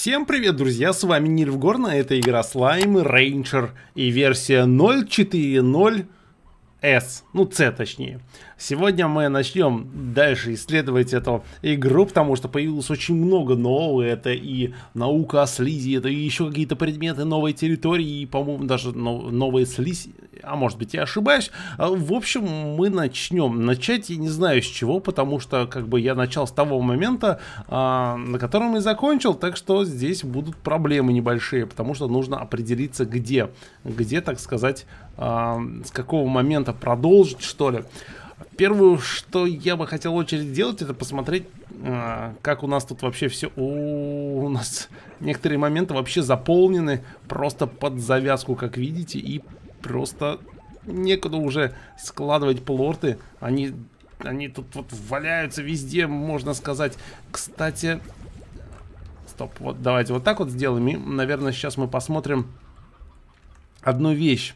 Всем привет, друзья, с вами Нильфгорна, это игра Слайм, Рейнджер и версия 0.4.0 S, ну C точнее. Сегодня мы начнем дальше исследовать эту игру, потому что появилось очень много нового. Это и наука о слизи, это и еще какие-то предметы новые территории, и, по-моему, даже новые слизи. а может быть я ошибаюсь. А, в общем, мы начнем. Начать я не знаю с чего, потому что как бы я начал с того момента, а, на котором и закончил, так что здесь будут проблемы небольшие, потому что нужно определиться где, где, так сказать, с какого момента продолжить, что ли. Первое, что я бы хотел очередь сделать, это посмотреть, а, как у нас тут вообще все... у нас некоторые моменты вообще заполнены просто под завязку, как видите, и просто некуда уже складывать плорты. Они, они тут вот валяются везде, можно сказать. Кстати... Стоп, вот давайте вот так вот сделаем. И, наверное, сейчас мы посмотрим одну вещь.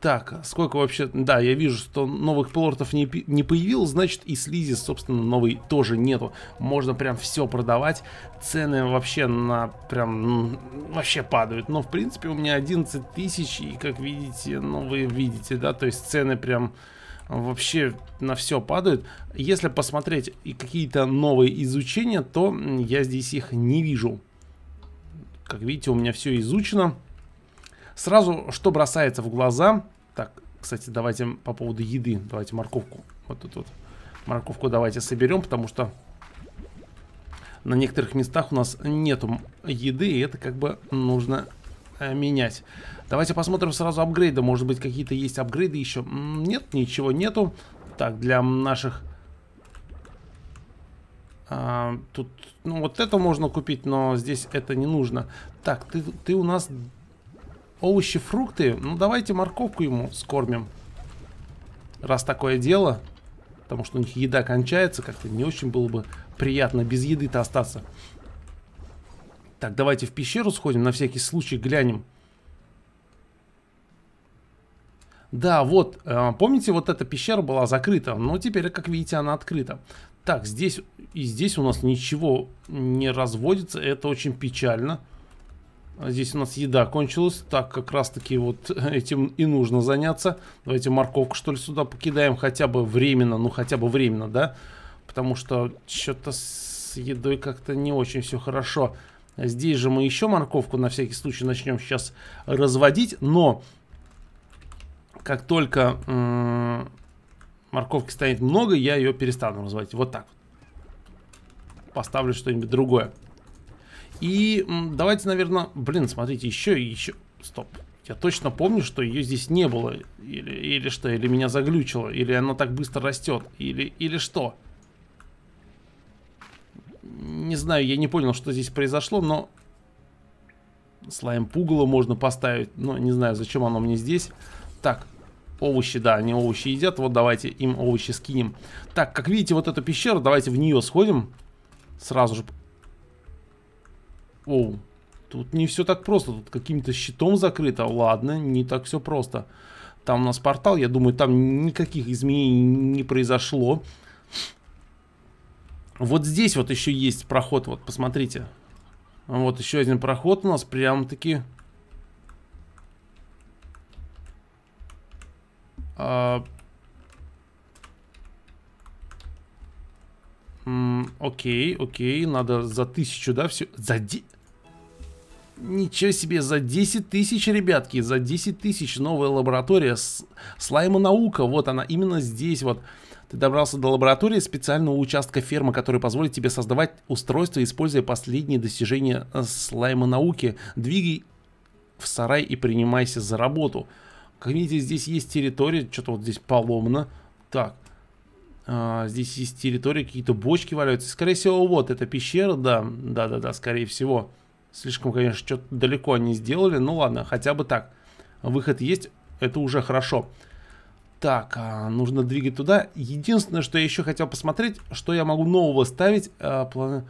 Так, а сколько вообще... Да, я вижу, что новых плортов не, не появилось, значит и слизи, собственно, новой тоже нету. Можно прям все продавать. Цены вообще на... прям... вообще падают. Но, в принципе, у меня 11 тысяч, и, как видите, ну, вы видите, да, то есть цены прям вообще на все падают. Если посмотреть и какие-то новые изучения, то я здесь их не вижу. Как видите, у меня все изучено. Сразу, что бросается в глаза... Так, кстати, давайте по поводу еды. Давайте морковку. Вот тут вот. Морковку давайте соберем, потому что на некоторых местах у нас нету еды, и это как бы нужно э, менять. Давайте посмотрим сразу апгрейды. Может быть, какие-то есть апгрейды еще? Нет, ничего нету. Так, для наших... А, тут, ну, вот это можно купить, но здесь это не нужно. Так, ты, ты у нас Овощи, фрукты. Ну, давайте морковку ему скормим. Раз такое дело. Потому что у них еда кончается. Как-то не очень было бы приятно без еды-то остаться. Так, давайте в пещеру сходим. На всякий случай глянем. Да, вот, э, помните, вот эта пещера была закрыта, но теперь, как видите, она открыта. Так, здесь и здесь у нас ничего не разводится, это очень печально. Здесь у нас еда кончилась. Так, как раз таки вот этим и нужно заняться. Давайте морковку, что ли, сюда покидаем. Хотя бы временно, ну хотя бы временно, да? Потому что что-то с едой как-то не очень все хорошо. Здесь же мы еще морковку на всякий случай начнем сейчас разводить. Но как только морковки станет много, я ее перестану разводить. Вот так Поставлю что-нибудь другое. И давайте, наверное... Блин, смотрите, еще и еще... Стоп. Я точно помню, что ее здесь не было. Или, или что, или меня заглючило, или она так быстро растет, или, или что. Не знаю, я не понял, что здесь произошло, но... Слайм пугало можно поставить, но не знаю, зачем оно мне здесь. Так, овощи, да, они овощи едят, вот давайте им овощи скинем. Так, как видите, вот эта пещера, давайте в нее сходим. Сразу же Оу, тут не все так просто. Тут каким-то щитом закрыто. Ладно, не так все просто. Там у нас портал, я думаю, там никаких изменений не произошло. Вот здесь вот еще есть проход, вот посмотрите. Вот еще один проход у нас прям-таки... А... окей, окей, надо за тысячу, да, все... За де... Ничего себе, за 10 тысяч, ребятки, за 10 тысяч новая лаборатория. с Слайма наука, вот она, именно здесь вот. Ты добрался до лаборатории специального участка фермы, который позволит тебе создавать устройство, используя последние достижения э, слайма науки. Двигай в сарай и принимайся за работу. Как видите, здесь есть территория, что-то вот здесь поломано. Так, а, здесь есть территория, какие-то бочки валяются. Скорее всего, вот это пещера, да, да-да-да, скорее всего. Слишком, конечно, что-то далеко они сделали. Ну ладно, хотя бы так. Выход есть, это уже хорошо. Так, а, нужно двигать туда. Единственное, что я еще хотел посмотреть, что я могу нового ставить. А, план...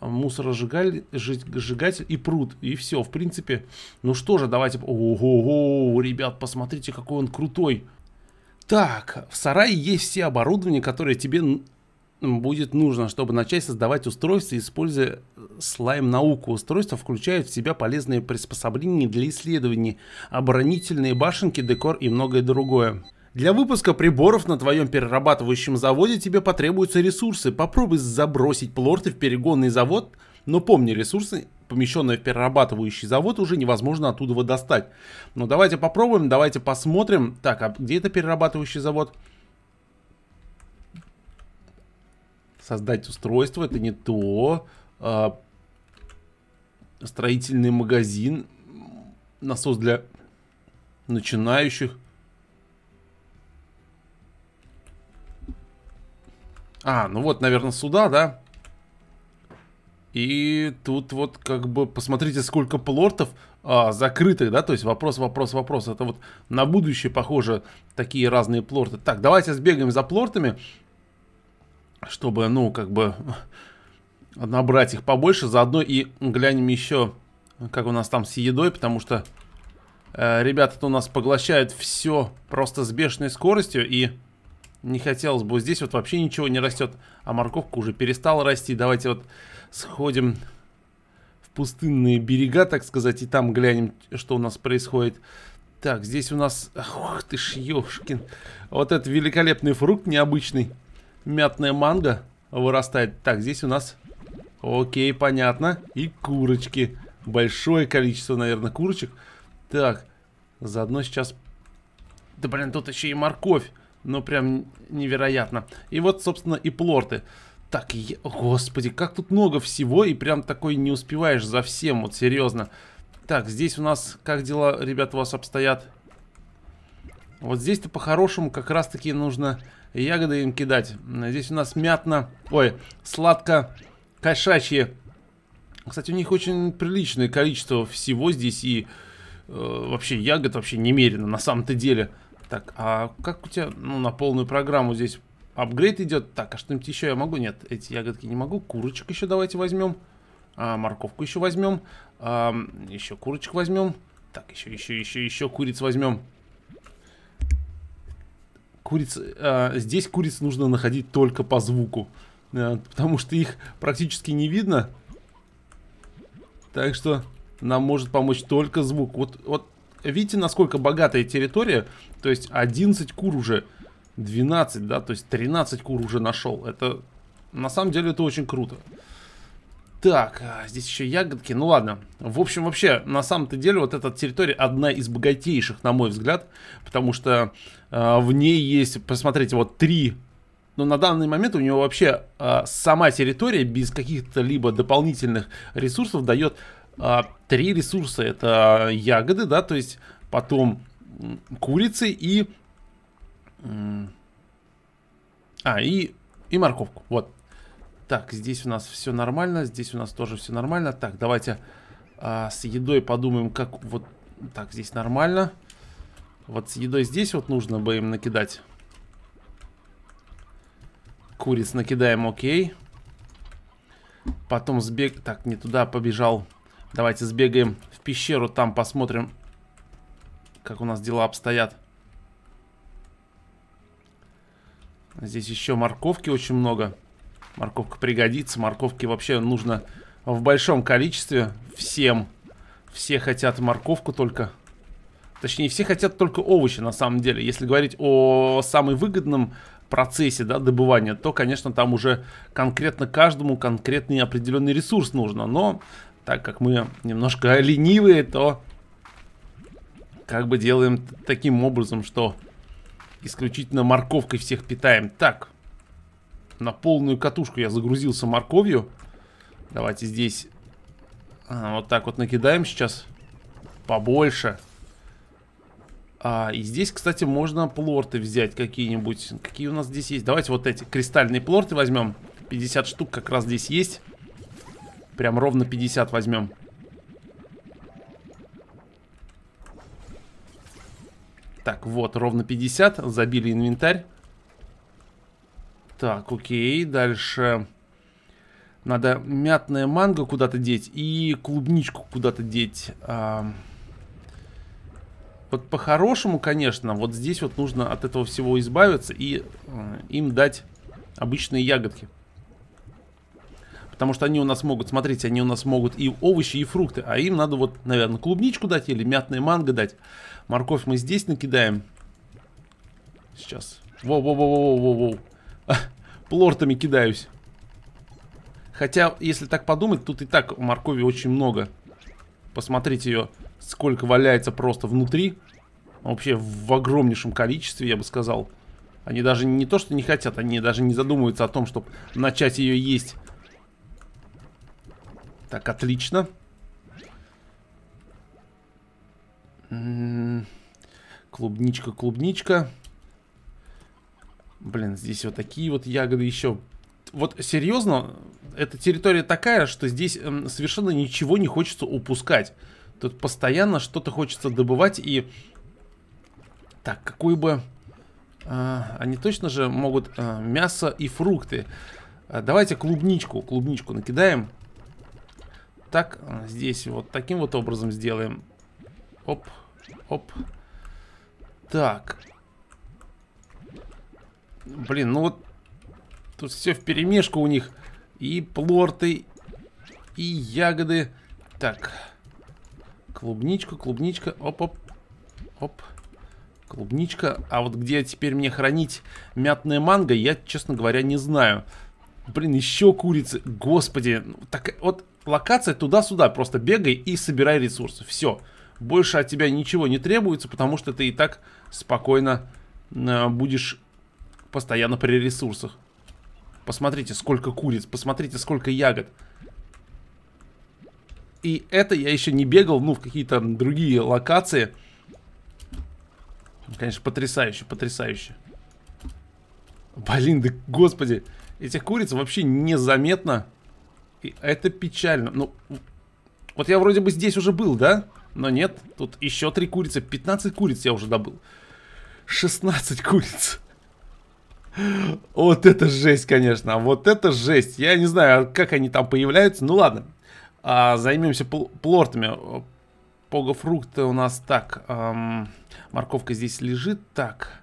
Мусоросжигатель и пруд. И все, в принципе. Ну что же, давайте... Ого, ребят, посмотрите, какой он крутой. Так, в сарае есть все оборудование, которое тебе будет нужно, чтобы начать создавать устройства, используя слайм-науку. Устройства включают в себя полезные приспособления для исследований, оборонительные башенки, декор и многое другое. Для выпуска приборов на твоем перерабатывающем заводе тебе потребуются ресурсы. Попробуй забросить плорты в перегонный завод, но помни, ресурсы, помещенные в перерабатывающий завод, уже невозможно оттуда достать. Но ну, давайте попробуем, давайте посмотрим. Так, а где это перерабатывающий завод? Создать устройство, это не то. А, строительный магазин. Насос для начинающих. А, ну вот, наверное, сюда, да? И тут вот как бы посмотрите, сколько плортов а, закрытых, да? То есть вопрос, вопрос, вопрос. Это вот на будущее, похоже, такие разные плорты. Так, давайте сбегаем за плортами чтобы, ну, как бы набрать их побольше. Заодно и глянем еще, как у нас там с едой, потому что э, ребята-то у нас поглощают все просто с бешеной скоростью. И не хотелось бы, здесь вот вообще ничего не растет, а морковка уже перестала расти. Давайте вот сходим в пустынные берега, так сказать, и там глянем, что у нас происходит. Так, здесь у нас... ох ты ж, ёшкин. Вот этот великолепный фрукт необычный. Мятная манго вырастает. Так, здесь у нас... Окей, понятно. И курочки. Большое количество, наверное, курочек. Так, заодно сейчас... Да, блин, тут еще и морковь. Ну, прям невероятно. И вот, собственно, и плорты. Так, я... господи, как тут много всего, и прям такой не успеваешь за всем, вот серьезно. Так, здесь у нас, как дела, ребят у вас обстоят? Вот здесь-то по-хорошему как раз-таки нужно ягоды им кидать. Здесь у нас мятно... Ой, сладко-кошачьи. Кстати, у них очень приличное количество всего здесь и э, вообще ягод вообще немерено на самом-то деле. Так, а как у тебя, ну, на полную программу здесь апгрейд идет? Так, а что-нибудь еще я могу? Нет, эти ягодки не могу. Курочек еще давайте возьмем. А, морковку еще возьмем. А, еще курочек возьмем. Так, еще, еще, еще, еще куриц возьмем. Куриц, э, а, здесь куриц нужно находить только по звуку. Э, потому что их практически не видно. Так что нам может помочь только звук. Вот, вот видите, насколько богатая территория? То есть 11 кур уже, 12, да, то есть 13 кур уже нашел. Это, на самом деле, это очень круто. Так, а, здесь еще ягодки. Ну ладно. В общем, вообще, на самом-то деле, вот эта территория одна из богатейших, на мой взгляд. Потому что э, в ней есть, посмотрите, вот три... Но ну, на данный момент у него вообще э, сама территория без каких-то либо дополнительных ресурсов дает э, три ресурса. Это ягоды, да, то есть потом курицы и... Э, а, и, и морковку. Вот. Так, здесь у нас все нормально, здесь у нас тоже все нормально. Так, давайте а, с едой подумаем, как вот... Так, здесь нормально. Вот с едой здесь вот нужно бы им накидать. Куриц накидаем, окей. Потом сбег... Так, не туда побежал. Давайте сбегаем в пещеру, там посмотрим, как у нас дела обстоят. Здесь еще морковки очень много. Морковка пригодится. Морковки вообще нужно в большом количестве всем. Все хотят морковку только. Точнее, все хотят только овощи, на самом деле. Если говорить о самой выгодном процессе да, добывания, то, конечно, там уже конкретно каждому конкретный определенный ресурс нужно. Но так как мы немножко ленивые, то как бы делаем таким образом, что исключительно морковкой всех питаем. Так, на полную катушку я загрузился морковью. Давайте здесь а, вот так вот накидаем сейчас побольше. А, и здесь, кстати, можно плорты взять какие-нибудь. Какие у нас здесь есть? Давайте вот эти кристальные плорты возьмем. 50 штук как раз здесь есть. Прям ровно 50 возьмем. Так, вот, ровно 50. Забили инвентарь. Так, окей, дальше... Надо мятное манго куда-то деть и клубничку куда-то деть. А... Вот по-хорошему, конечно, вот здесь вот нужно от этого всего избавиться и э, им дать обычные ягодки. Потому что они у нас могут, смотрите, они у нас могут и овощи, и фрукты. А им надо вот, наверное, клубничку дать или мятное манго дать. Морковь мы здесь накидаем. Сейчас. Воу-воу-воу-воу-воу-воу. Плортами кидаюсь. Хотя, если так подумать, тут и так моркови очень много. Посмотрите ее, сколько валяется просто внутри. Вообще в огромнейшем количестве, я бы сказал. Они даже не то, что не хотят, они даже не задумываются о том, чтобы начать ее есть. Так, отлично. М-м-м. Клубничка, клубничка. Блин, здесь вот такие вот ягоды еще. Вот серьезно, эта территория такая, что здесь эм, совершенно ничего не хочется упускать. Тут постоянно что-то хочется добывать и... Так, какую бы... А, они точно же могут а, мясо и фрукты. А, давайте клубничку, клубничку накидаем. Так, а, здесь вот таким вот образом сделаем. Оп, оп. Так, Блин, ну вот тут все в перемешку у них. И плорты, и ягоды. Так. Клубничка, клубничка. Оп-оп. Оп. Клубничка. А вот где теперь мне хранить мятное манго, я, честно говоря, не знаю. Блин, еще курицы. Господи. Ну так, вот локация туда-сюда. Просто бегай и собирай ресурсы. Все. Больше от тебя ничего не требуется, потому что ты и так спокойно э, будешь постоянно при ресурсах. Посмотрите, сколько куриц, посмотрите, сколько ягод. И это я еще не бегал, ну, в какие-то другие локации. Конечно, потрясающе, потрясающе. Блин, да господи, этих куриц вообще незаметно. И это печально. Ну, вот я вроде бы здесь уже был, да? Но нет, тут еще три курицы. 15 куриц я уже добыл. 16 куриц. Вот это жесть, конечно. А вот это жесть. Я не знаю, а как они там появляются. Ну ладно. А, займемся пл плортами. Погофрукты у нас так. Эм, морковка здесь лежит. Так.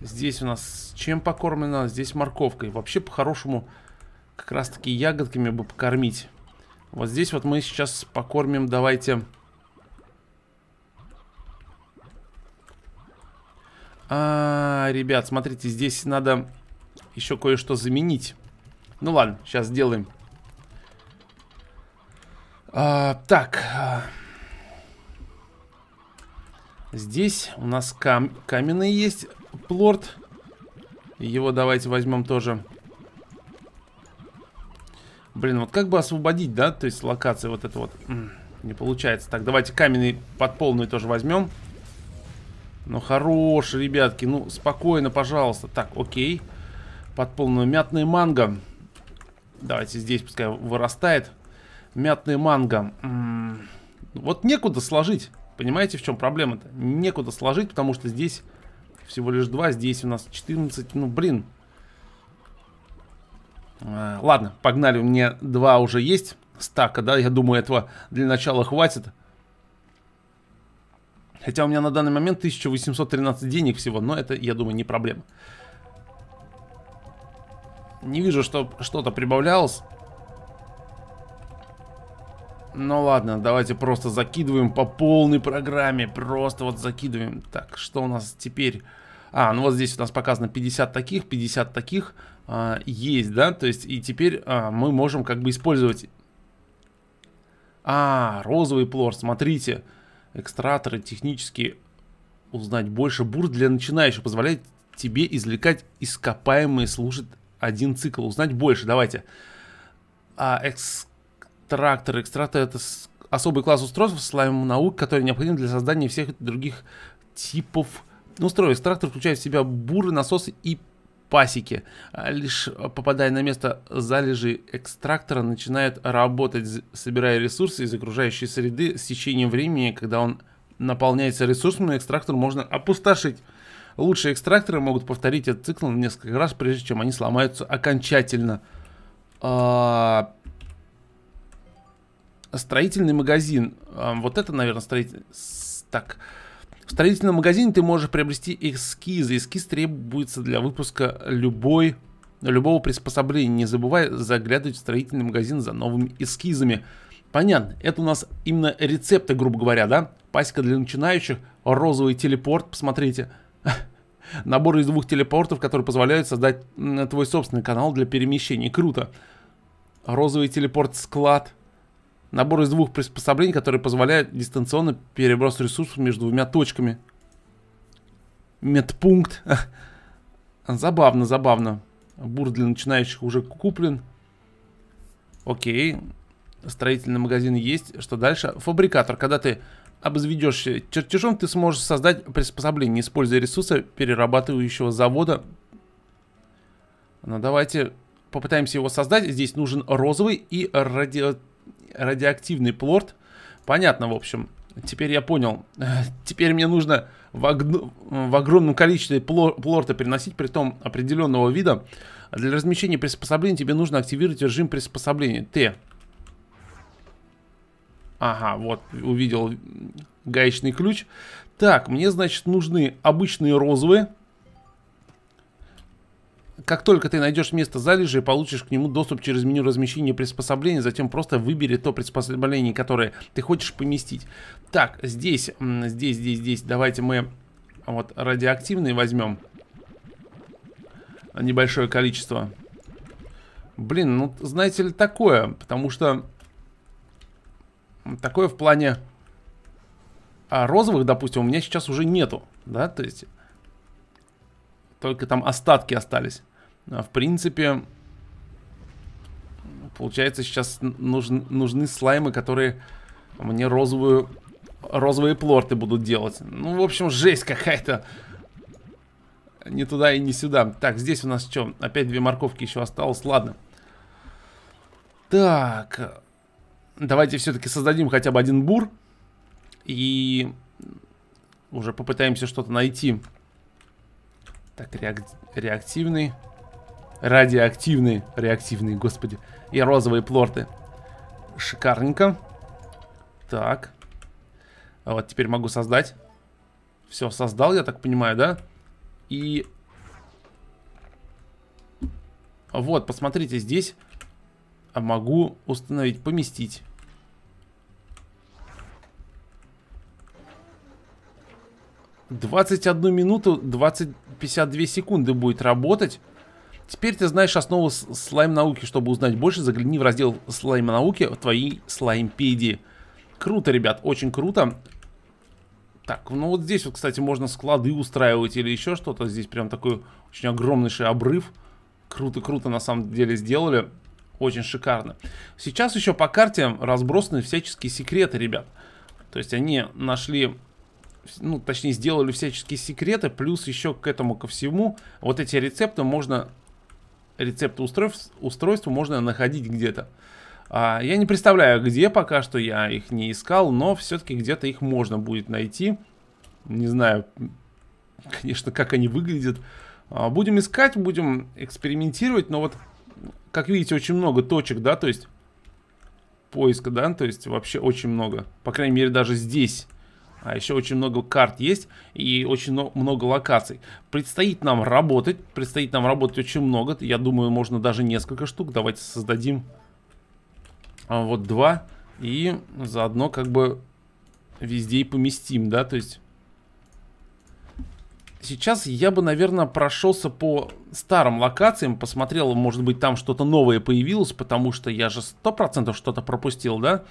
Здесь у нас чем покормлено? Здесь морковкой. Вообще, по-хорошему, как раз-таки ягодками бы покормить. Вот здесь вот мы сейчас покормим, давайте... А, ребят, смотрите, здесь надо еще кое-что заменить. Ну ладно, сейчас сделаем. А, так. А. Здесь у нас кам каменный есть плорт. Его давайте возьмем тоже. Блин, вот как бы освободить, да? То есть локация вот эта вот. Не получается. Так, давайте каменный под полную тоже возьмем. Возьмем. Ну, хорош, ребятки. Ну, спокойно, пожалуйста. Так, окей. Под полную мятный манго. Давайте здесь пускай вырастает. Мятный манго. М -м -м. Вот некуда сложить. Понимаете, в чем проблема-то? Некуда сложить, потому что здесь всего лишь 2, здесь у нас 14. Ну, блин. А, ладно, погнали. У меня два уже есть стака, да? Я думаю, этого для начала хватит. Хотя у меня на данный момент 1813 денег всего, но это, я думаю, не проблема. Не вижу, что что-то прибавлялось. Ну ладно, давайте просто закидываем по полной программе. Просто вот закидываем. Так, что у нас теперь? А, ну вот здесь у нас показано 50 таких, 50 таких а, есть, да? То есть и теперь а, мы можем как бы использовать... А, розовый плор, смотрите. Смотрите экстраторы, технически узнать больше. Бур для начинающих позволяет тебе извлекать ископаемые, служит один цикл. Узнать больше, давайте. А экстрактор, экстрактор это особый класс устройств слайм наук, который необходим для создания всех других типов ну устройств. экстрактор включает в себя буры, насосы и пасеки. А, лишь а, попадая на место залежи экстрактора, начинает работать, собирая ресурсы из окружающей среды с течением времени, когда он наполняется ресурсами, экстрактор можно опустошить. Лучшие экстракторы могут повторить этот цикл несколько раз, прежде чем они сломаются окончательно. А... Строительный магазин. А, вот это, наверное, строительный... Так... В строительном магазине ты можешь приобрести эскизы. Эскиз требуется для выпуска любой, любого приспособления. Не забывай заглядывать в строительный магазин за новыми эскизами. Понятно, это у нас именно рецепты, грубо говоря, да? Пасека для начинающих, розовый телепорт, посмотрите. Набор из двух телепортов, которые позволяют создать твой собственный канал для перемещений. Круто. Розовый телепорт-склад – Набор из двух приспособлений, которые позволяют дистанционно переброс ресурсов между двумя точками. Медпункт. забавно, забавно. Бур для начинающих уже куплен. Окей. Строительный магазин есть. Что дальше? Фабрикатор. Когда ты обозведешь чертежом, ты сможешь создать приспособление, используя ресурсы перерабатывающего завода. Ну, давайте попытаемся его создать. Здесь нужен розовый и радио радиоактивный плорт. Понятно, в общем. Теперь я понял. Теперь мне нужно в, огн... в огромном количестве плорта переносить, при том определенного вида. Для размещения приспособления тебе нужно активировать режим приспособления. Т. Ага, вот, увидел гаечный ключ. Так, мне, значит, нужны обычные розовые. Как только ты найдешь место залежи получишь к нему доступ через меню размещения приспособлений, затем просто выбери то приспособление, которое ты хочешь поместить. Так, здесь, здесь, здесь, здесь, давайте мы вот радиоактивные возьмем небольшое количество. Блин, ну, знаете ли, такое, потому что такое в плане а розовых, допустим, у меня сейчас уже нету, да, то есть только там остатки остались. А, в принципе, получается, сейчас нужны, нужны слаймы, которые мне розовую, розовые плорты будут делать. Ну, в общем, жесть какая-то. Не туда и не сюда. Так, здесь у нас что? Опять две морковки еще осталось. Ладно. Так. Давайте все-таки создадим хотя бы один бур. И уже попытаемся что-то найти. Так, реак реактивный. Радиоактивные, реактивные, господи. И розовые плорты. Шикарненько. Так. А вот теперь могу создать. Все, создал, я так понимаю, да? И... Вот, посмотрите, здесь а, могу установить, поместить. Двадцать одну минуту двадцать пятьдесят две секунды будет работать. Теперь ты знаешь основу слайм науки. Чтобы узнать больше, загляни в раздел слайм науки в твоей слаймпедии. Круто, ребят, очень круто. Так, ну вот здесь вот, кстати, можно склады устраивать или еще что-то. Здесь прям такой очень огромнейший обрыв. Круто-круто на самом деле сделали. Очень шикарно. Сейчас еще по карте разбросаны всяческие секреты, ребят. То есть они нашли, ну, точнее, сделали всяческие секреты, плюс еще к этому ко всему вот эти рецепты можно рецепты устройств, устройств можно находить где-то. А, я не представляю, где пока что, я их не искал, но все-таки где-то их можно будет найти. Не знаю, конечно, как они выглядят. А, будем искать, будем экспериментировать, но вот, как видите, очень много точек, да, то есть поиска, да, то есть вообще очень много. По крайней мере, даже здесь а еще очень много карт есть и очень много локаций. Предстоит нам работать, предстоит нам работать очень много, я думаю, можно даже несколько штук. Давайте создадим а, вот два и заодно как бы везде и поместим, да, то есть... Сейчас я бы, наверное, прошелся по старым локациям, посмотрел, может быть, там что-то новое появилось, потому что я же 100% что-то пропустил, да? Да.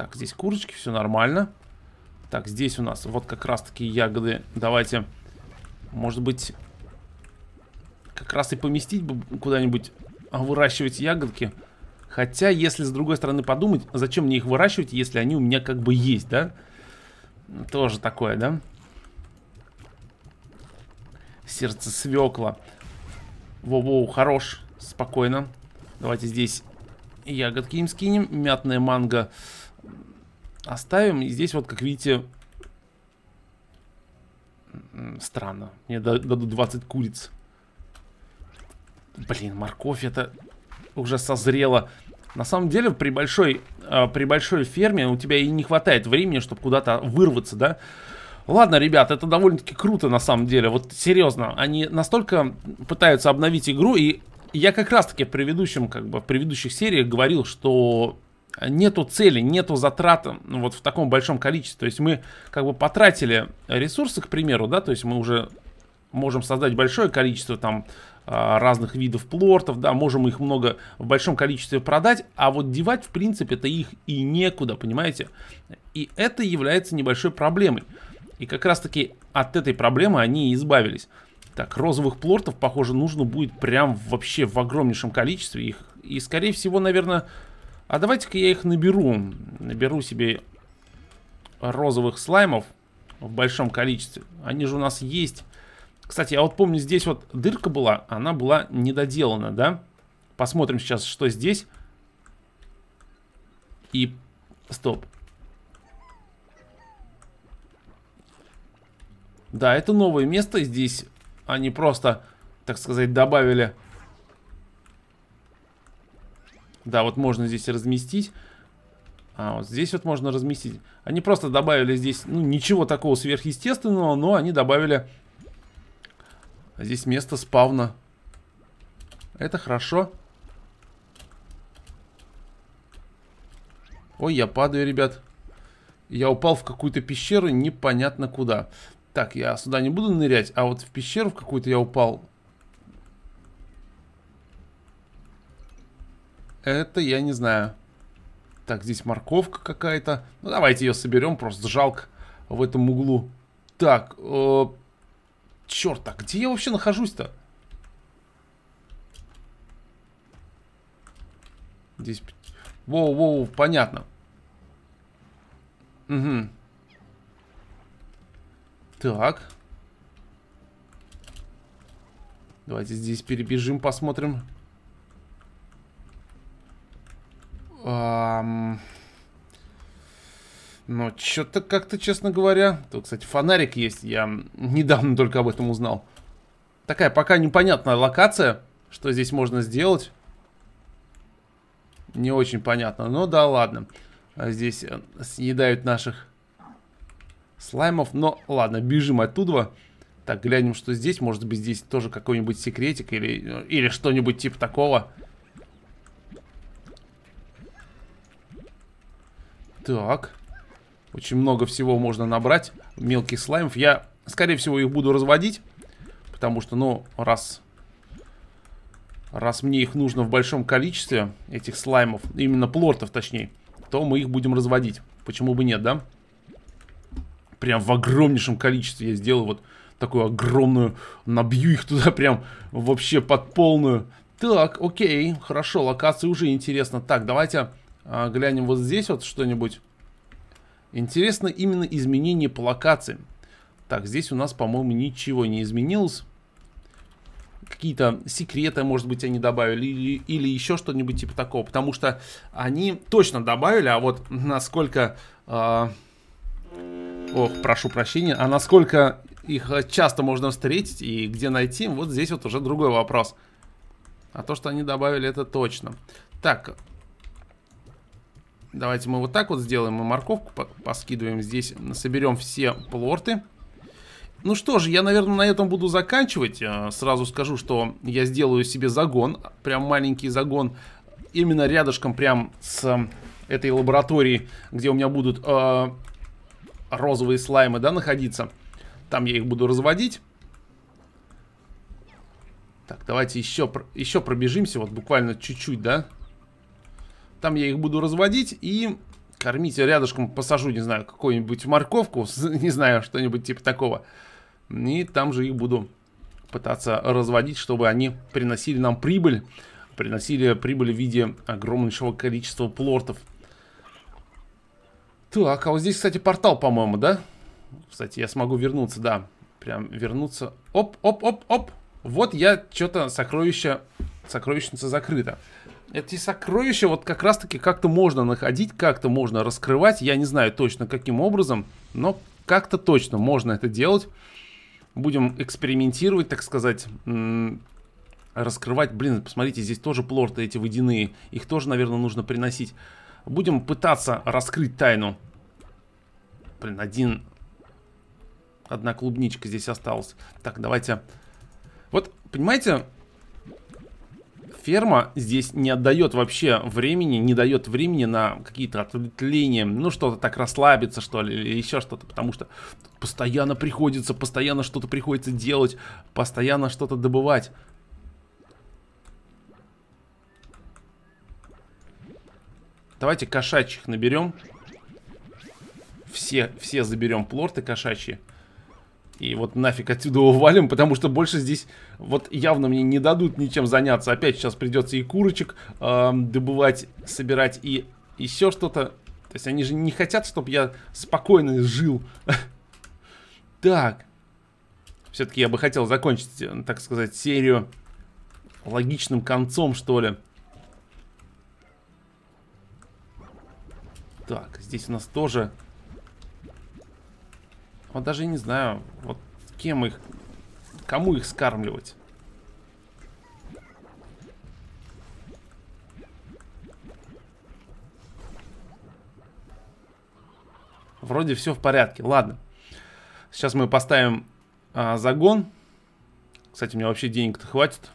Так, здесь курочки, все нормально. Так, здесь у нас вот как раз таки ягоды. Давайте, может быть, как раз и поместить бы куда-нибудь, а, выращивать ягодки. Хотя, если с другой стороны подумать, зачем мне их выращивать, если они у меня как бы есть, да? Тоже такое, да? Сердце свекла. Воу-воу, хорош, спокойно. Давайте здесь ягодки им скинем. Мятная манго... Оставим. И здесь вот, как видите, странно. Мне дадут 20 куриц. Блин, морковь это уже созрела. На самом деле, при большой, а, при большой ферме у тебя и не хватает времени, чтобы куда-то вырваться, да? Ладно, ребят, это довольно-таки круто на самом деле. Вот серьезно, они настолько пытаются обновить игру, и я как раз-таки в предыдущем, как бы, в предыдущих сериях говорил, что нету цели, нету затрат ну, вот в таком большом количестве. То есть мы как бы потратили ресурсы, к примеру, да, то есть мы уже можем создать большое количество там а, разных видов плортов, да, можем их много в большом количестве продать, а вот девать, в принципе это их и некуда, понимаете? И это является небольшой проблемой. И как раз-таки от этой проблемы они и избавились. Так, розовых плортов, похоже, нужно будет прям вообще в огромнейшем количестве их. И, скорее всего, наверное, а давайте-ка я их наберу. Наберу себе розовых слаймов в большом количестве. Они же у нас есть. Кстати, я а вот помню, здесь вот дырка была, она была недоделана, да? Посмотрим сейчас, что здесь. И... Стоп. Да, это новое место. Здесь они просто, так сказать, добавили да, вот можно здесь разместить. А, вот здесь вот можно разместить. Они просто добавили здесь, ну, ничего такого сверхъестественного, но они добавили здесь место спавна. Это хорошо. Ой, я падаю, ребят. Я упал в какую-то пещеру, непонятно куда. Так, я сюда не буду нырять, а вот в пещеру в какую-то я упал. Это я не знаю. Так, здесь морковка какая-то. Ну, давайте ее соберем, просто жалко в этом углу. Так, э, черт, а где я вообще нахожусь-то? Здесь... Воу-воу, понятно. Угу. Так. Давайте здесь перебежим, посмотрим. Посмотрим. Эм... Но что-то как-то, честно говоря... Тут, кстати, фонарик есть. Я недавно только об этом узнал. Такая пока непонятная локация. Что здесь можно сделать? Не очень понятно. Ну да ладно. А здесь э, съедают наших слаймов. Но ладно, бежим оттуда. Так, глянем, что здесь. Может быть, здесь тоже какой-нибудь секретик или, э, или что-нибудь типа такого. Так. Очень много всего можно набрать. Мелких слаймов. Я, скорее всего, их буду разводить. Потому что, ну, раз... Раз мне их нужно в большом количестве, этих слаймов, именно плортов точнее, то мы их будем разводить. Почему бы нет, да? Прям в огромнейшем количестве я сделаю вот такую огромную, набью их туда прям вообще под полную. Так, окей, хорошо, локация уже интересно. Так, давайте а, глянем вот здесь вот что-нибудь. Интересно именно изменение по локации. Так, здесь у нас, по-моему, ничего не изменилось. Какие-то секреты, может быть, они добавили или, или еще что-нибудь типа такого. Потому что они точно добавили, а вот насколько... Э, ох, прошу прощения. А насколько их часто можно встретить и где найти, вот здесь вот уже другой вопрос. А то, что они добавили, это точно. Так, Давайте мы вот так вот сделаем. Мы морковку по поскидываем здесь. Соберем все плорты. Ну что же, я, наверное, на этом буду заканчивать. Э, сразу скажу, что я сделаю себе загон. Прям маленький загон. Именно рядышком прям с эм, этой лабораторией, где у меня будут э, розовые слаймы, да, находиться. Там я их буду разводить. Так, давайте еще, еще пробежимся, вот буквально чуть-чуть, да. Там я их буду разводить и кормить. Я рядышком посажу, не знаю, какую-нибудь морковку, не знаю, что-нибудь типа такого. И там же их буду пытаться разводить, чтобы они приносили нам прибыль. Приносили прибыль в виде огромнейшего количества плортов. Так, а вот здесь, кстати, портал, по-моему, да? Кстати, я смогу вернуться, да. Прям вернуться. Оп, оп, оп, оп. Вот я что-то сокровище... Сокровищница закрыта эти сокровища вот как раз-таки как-то можно находить, как-то можно раскрывать. Я не знаю точно каким образом, но как-то точно можно это делать. Будем экспериментировать, так сказать, раскрывать. Блин, посмотрите, здесь тоже плорты эти водяные. Их тоже, наверное, нужно приносить. Будем пытаться раскрыть тайну. Блин, один... Одна клубничка здесь осталась. Так, давайте... Вот, понимаете, ферма здесь не отдает вообще времени, не дает времени на какие-то отвлечения, ну что-то так расслабиться, что ли, или еще что-то, потому что постоянно приходится, постоянно что-то приходится делать, постоянно что-то добывать. Давайте кошачьих наберем. Все, все заберем плорты кошачьи. И вот нафиг отсюда увалим, потому что больше здесь вот явно мне не дадут ничем заняться. Опять сейчас придется и курочек э, добывать, собирать и еще что-то. То есть они же не хотят, чтобы я спокойно жил. Так. Все-таки я бы хотел закончить, э, так сказать, серию логичным концом, что ли. Так, здесь у нас тоже вот даже не знаю, вот кем их, кому их скармливать. Вроде все в порядке. Ладно. Сейчас мы поставим а, загон. Кстати, у меня вообще денег-то хватит.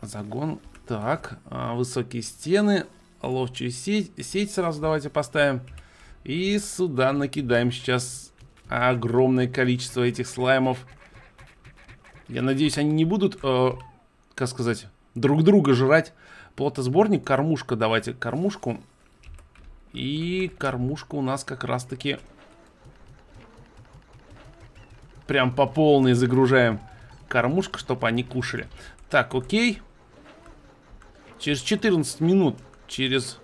Загон. Так, а, высокие стены. Ловчую сеть. Сеть сразу давайте поставим. Поставим. И сюда накидаем сейчас огромное количество этих слаймов. Я надеюсь, они не будут, э, как сказать, друг друга жрать. Плотосборник, кормушка, давайте кормушку. И кормушка у нас как раз-таки прям по полной загружаем кормушку, чтобы они кушали. Так, окей. Через 14 минут, через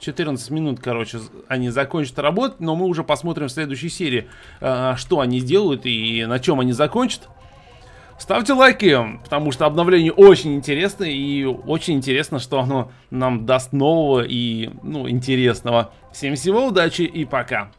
14 минут, короче, они закончат работать, но мы уже посмотрим в следующей серии, а, что они сделают и на чем они закончат. Ставьте лайки, потому что обновление очень интересно, и очень интересно, что оно нам даст нового и, ну, интересного. Всем всего, удачи и пока!